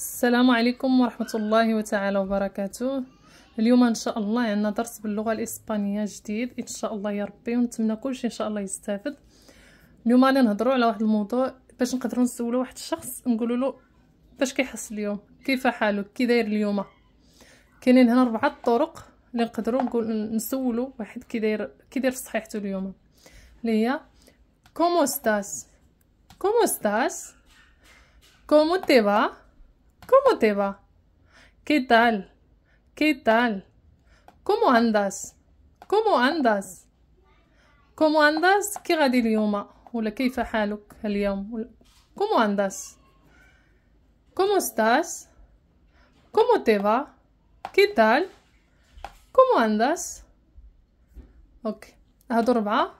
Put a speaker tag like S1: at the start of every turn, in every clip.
S1: السلام عليكم ورحمة الله وتعالى وبركاته اليوم ان شاء الله عندنا يعني درس باللغة الاسبانية جديد ان شاء الله يا ربي ونتمنى كلشي ان شاء الله يستافد اليوم غادي نهضروا على واحد الموضوع باش نقدروا نسولوا واحد الشخص نقولوا له باش كيحس اليوم كيف حالو كي داير اليوم كاينين هنا اربعه الطرق اللي نقدروا نقول نسولوا واحد كي داير كي داير في صحيحته اليوم اللي هي كومو ستاس كومو ستاس كومو تي ¿Cómo te va? ¿Qué tal? ¿Qué tal? ¿Cómo andas؟ كومو انداز كومو انداز كي غادي اليوم ولا كيف حالك اليوم كومو انداز كومو ستاس كومو تيفا كي تال كومو انداز اوكي هادو ربعة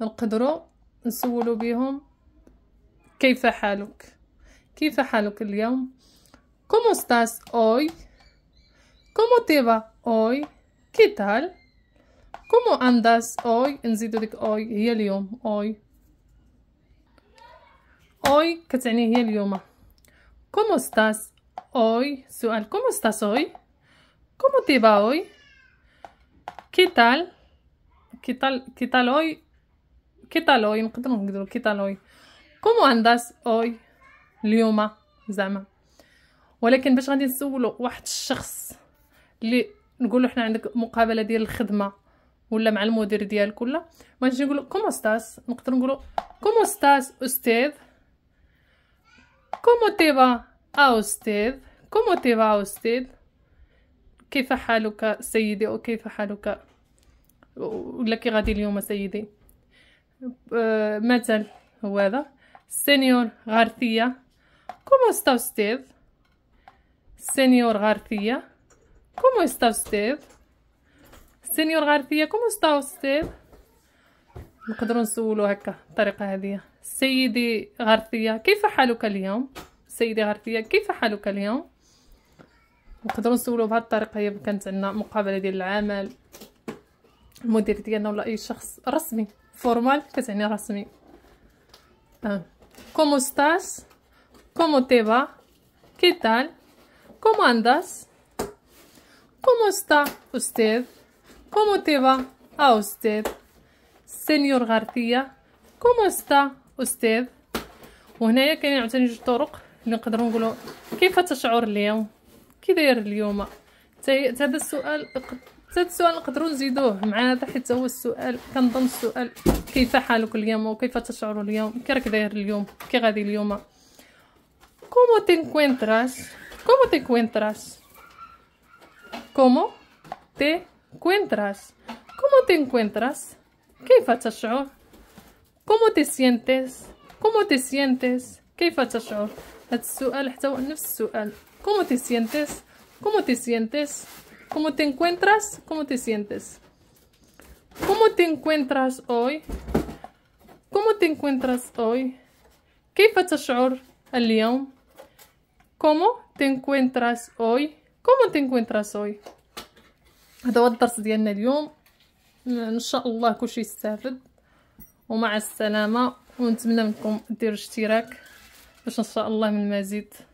S1: نقدرو نسولو بيهم كيف حالك كيف حالك اليوم ¿Cómo estás hoy? ¿Cómo te va hoy? ¿Qué tal? ¿Cómo andas hoy؟ En hoy, hoy. Hoy hoy. hoy. qué tenéis Helium? ¿Cómo estás hoy؟ ¿Cómo estás hoy؟ ¿Cómo te va hoy؟ ¿Qué tal؟ ¿Qué tal qué tal hoy؟ ¿Qué tal hoy؟ ¿Qué tal hoy؟ ¿Cómo andas hoy؟ اليوم Zama. ولكن باش غادي نسولو واحد الشخص اللي نقولو حنا عندك مقابله ديال الخدمه ولا مع المدير ديالك ولا ما نجي نقولو كومو ستاس نقدر نقولو كومو ستاس استاذ كومو تيفا استاذ كومو تيفا استاذ كيف حالك سيدي او كيف حالك ولا كي غادي اليوم سيدي أه، مثل هو هذا سينيور غارثيا كومو ستا استاذ سينيور غارثيا كومو استا ستيف سينيور غارثيا كومو استا ستيف نقدروا نسولو هكا الطريقه هذه سيدي غارثيا كيف حالك اليوم سيدي غارثيا كيف حالك اليوم نقدروا نسولو بهذه الطريقه هي كانت عندنا مقابله ديال العمل المدير ديالنا ولا اي شخص رسمي فورمال كتعني رسمي كومو ستاس كومو تيبا كي تال ¿Cómo andas? ¿Cómo está usted? ¿Cómo te va a usted? Señor García, ¿cómo está usted? وهنايا كاين عاوتاني جوج طرق اللي نقدروا نقولوا كيف تشعر اليوم كي داير اليوم حتى هذا السؤال حتى السؤال نقدروا نزيدوه مع هذا حيت هو السؤال كنظن السؤال كيف حالك اليوم وكيف تشعر اليوم كي راك داير اليوم كي غادي اليوم كومو تنكوينتراس ¿Cómo te encuentras? ¿Cómo te encuentras? ¿Cómo te encuentras? ¿Qué ¿Cómo te sientes? ¿Cómo te sientes? ¿Qué faces ¿Cómo te sientes? ¿Cómo te sientes? ¿Cómo te encuentras? ¿Cómo te sientes? ¿Cómo te encuentras hoy? ¿Cómo te encuentras hoy? ¿Qué al día? كومو te اوي hoy؟ ¿Cómo اوي encuentras هذا هو الدرس ديالنا اليوم ان شاء الله كلشي يستافد ومع السلامه ونتمنى منكم ديروا اشتراك باش ان شاء الله من المزيد